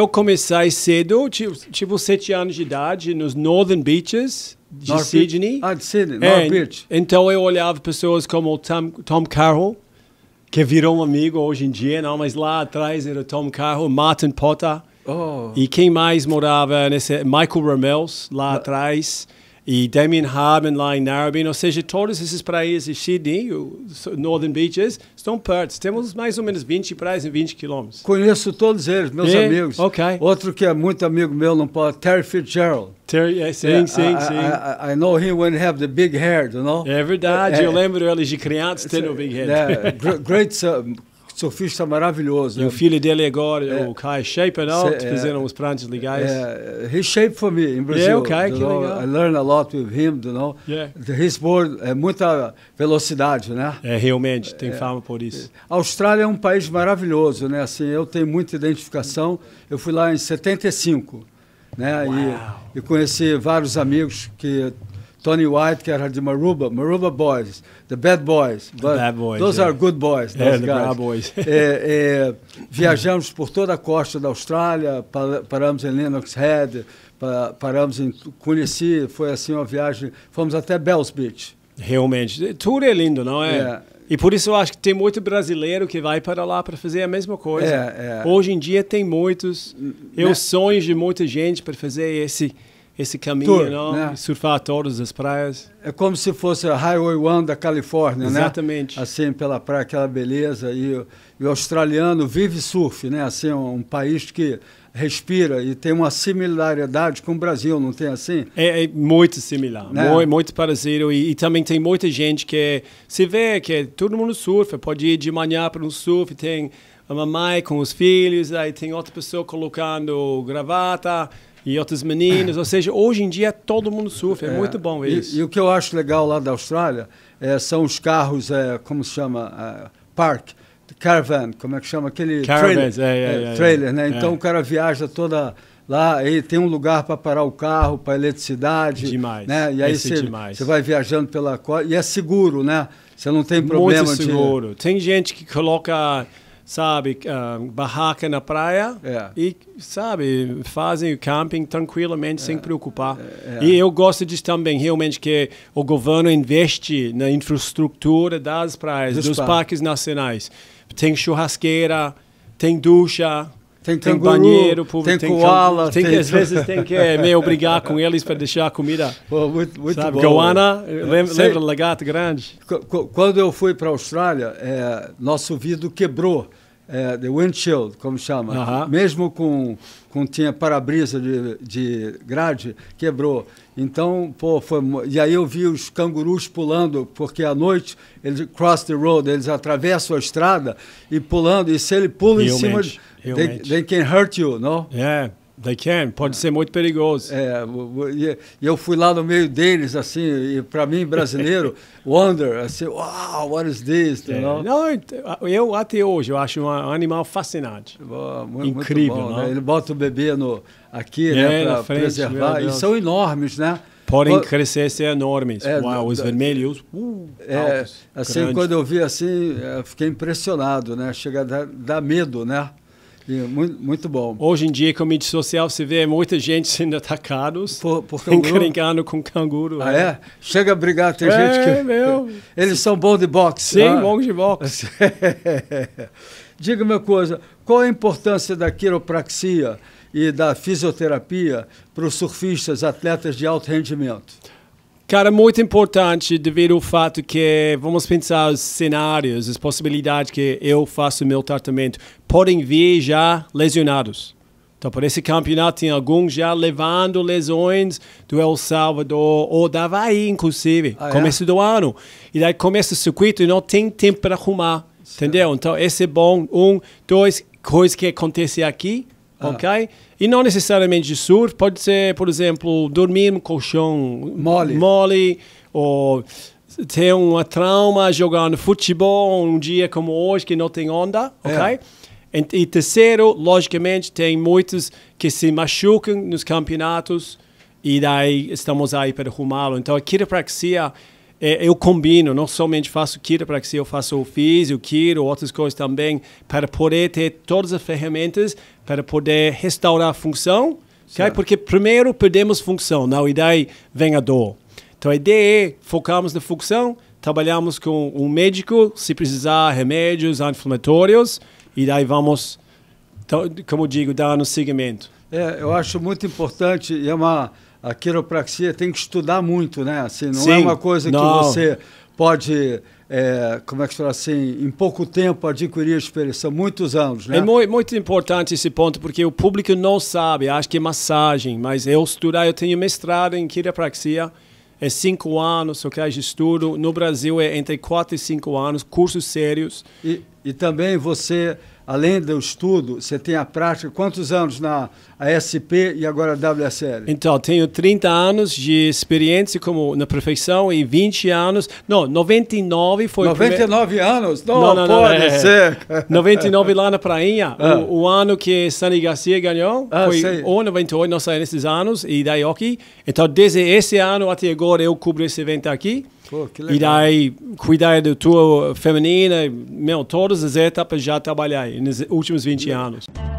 eu comecei cedo, tipo sete anos de idade, nos Northern Beaches de North Sydney. Beach. Ah, de Sydney, Northern North Beach. Então eu olhava pessoas como Tom, Tom Carroll, que virou um amigo hoje em dia, não, mas lá atrás era Tom Carroll, Martin Potter. Oh. E quem mais morava nesse Michael Ramels lá atrás e Damien Harmon lá em Narrabeen, ou seja, todas essas praias de Sydney, Northern Beaches, estão perto. Temos mais ou menos 20 praias em 20 quilômetros. Conheço todos eles, meus é? amigos. Ok. Outro que é muito amigo meu, não pode, Terry Fitzgerald. Terry, é, sim, sim, I, sim. I, I, I, know him when he have the big hair, you know? É verdade, é, eu eh, eh, lembro ele de criança tendo eh, o big hair. great, uh, surfista maravilhoso. E né? o filho dele agora, é, o Kai Shaper, não? é, Fizeram os prantos legais. É, he shaped for me em Brasil. É, o que know? legal. I learned a lot with him, you know. Yeah. His board é muita velocidade, né? É, realmente, tem é. fama por isso. A Austrália é um país maravilhoso, né? Assim, eu tenho muita identificação. Eu fui lá em 75, né? E, e conheci vários amigos que Tony White, que era de Maruba, Maruba Boys, The Bad Boys. But bad boys those yeah. É. are good boys. É, those é, guys. The bad boys. é, é, viajamos por toda a costa da Austrália, paramos em Lennox Head, paramos em Conheci, foi assim uma viagem, fomos até Bells Beach. Realmente, tudo é lindo, não é? é? E por isso eu acho que tem muito brasileiro que vai para lá para fazer a mesma coisa. É, é. Hoje em dia tem muitos, eu né? sonho de muita gente para fazer esse esse caminho Tour, não, né? surfar todas as praias. É como se fosse a Highway 1 da Califórnia, Exatamente. né? Exatamente. Assim, pela praia, aquela beleza. E, e o australiano vive surf, né? Assim, um, é um, país que respira e tem uma similaridade com o Brasil, não tem assim? É, é muito similar, né? muito, muito, parecido. E, e, também tem muita gente que se vê que todo mundo surfa, pode ir de manhã para um surf, tem a mamãe com os filhos, aí tem outra pessoa colocando gravata, e outros meninos, Ou seja, hoje em dia todo mundo surfa, é, é muito bom isso. E, e, o que eu acho legal lá da Austrália é, são os carros, é, como se chama? É, park. Caravan, como é que chama aquele Caravans, trailer, é, é, é, é trailer né? Então o cara viaja toda lá e tem um lugar para parar o carro, para eletricidade, demais, né? E aí você vai viajando pela e é seguro, né? Você não tem problema de Muito seguro. De... Tem gente que coloca sabe, ah, barraca na praia é. e, sabe, fazem o camping tranquilamente, é. sem preocupar. É, é, é. E eu gosto disso também, realmente, que o governo investe na infraestrutura das praias, dos, dos parques nacionais. Tem churrasqueira, tem ducha, tem, tem, tem banheiro público, tem, koala. Tem, tem, tem às vezes tem que é, meio brigar com eles para deixar a comida. Pô, muito, muito sabe? bom. Goana, é, lembra, Sei, lembra lagarto grande? Quando eu fui para a Austrália, é, nosso vidro quebrou é, the windshield, como chama, uh -huh. mesmo com, com tinha para-brisa de, de grade, quebrou. Então, pô, foi, e aí eu vi os cangurus pulando, porque à noite eles cross the road, eles atravessam a estrada e pulando, e se ele pula realmente, em cima, de, they, they, can hurt you, não? É. Yeah. They can, é, pode ser muito perigoso. É, eu fui lá no meio deles, assim, e para mim, brasileiro, wonder, assim, wow, what is this? É. Não, eu até hoje, eu acho um animal fascinante. Oh, Incrível, muito bom, né? né? Ele bota o bebê no, aqui, é, né, para preservar, e são enormes, né? Podem o... crescer ser enormes. É, Uau, os tá. vermelhos. Uh, é, altos, assim, grandes. quando eu vi assim, eu fiquei impressionado, né? Chega a dar, dar medo, né? É, muito, muito, bom. Hoje em dia, com a mídia social, você vê muita gente sendo atacados, por, por encrencando com canguru. Ah, é? é? Chega a brigar, tem é, gente que... Meu. Eles são bons de boxe. Sim, ah. bons de boxe. Diga uma coisa, qual a importância da quiropraxia e da fisioterapia para os surfistas, atletas de alto rendimento? Cara, muito importante devido ao fato que vamos pensar os cenários, as possibilidades que eu faço meu tratamento podem vir já lesionados. Então, por esse campeonato, tem alguns já levando lesões do El Salvador ou da Havaí, inclusive, ah, é? começo é? do ano. E daí começa o circuito e não tem tempo para arrumar, certo. entendeu? Então, esse é bom. Um, dois, coisa que acontece aqui, ah. Ok? E não necessariamente surf, pode ser, por exemplo, dormir no colchão mole, mole ou ter uma trauma jogando futebol um dia como hoje que não tem onda, é. ok? É. E, terceiro, logicamente, tem muitos que se machucam nos campeonatos e daí estamos aí para arrumá-lo. Então, a quiropraxia é, eu combino, não somente faço quiropraxia, eu faço o o quiro, outras coisas também, para poder ter todas as ferramentas para poder restaurar a função, okay? porque primeiro perdemos função, e daí vem a dor. Então a ideia é focarmos na função, trabalhamos com um médico, se precisar, remédios anti-inflamatórios, e daí vamos, então, como digo, dar no seguimento. É, eu acho muito importante e é uma a quiropraxia tem que estudar muito, né? Assim, não é Sim, é uma coisa não. que você pode, é, como é que fala assim, em pouco tempo adquirir experiência, são muitos anos, né? É muito, muito, importante esse ponto, porque o público não sabe, acha que é massagem, mas eu estudar, eu tenho mestrado em quiropraxia, é cinco anos, o que de estudo. No Brasil é entre quatro e cinco anos, cursos sérios. E, e também você, além do estudo, você tem a prática. Quantos anos na ASP e agora WSL? Então, tenho 30 anos de experiência como na profissão e 20 anos. Não, 99 foi 99 primeiro... anos? Não, não, não pode não, é, ser. 99 lá na Prainha, ah. o, o, ano que Sani Garcia ganhou. Ah, foi sei. ou 98, não sei, nesses anos, e daí aqui. Então, desde esse ano até agora eu cubro esse evento aqui. Pô, e daí cuidar do tua feminina, meu, todas as etapas já trabalhei nos últimos 20 anos.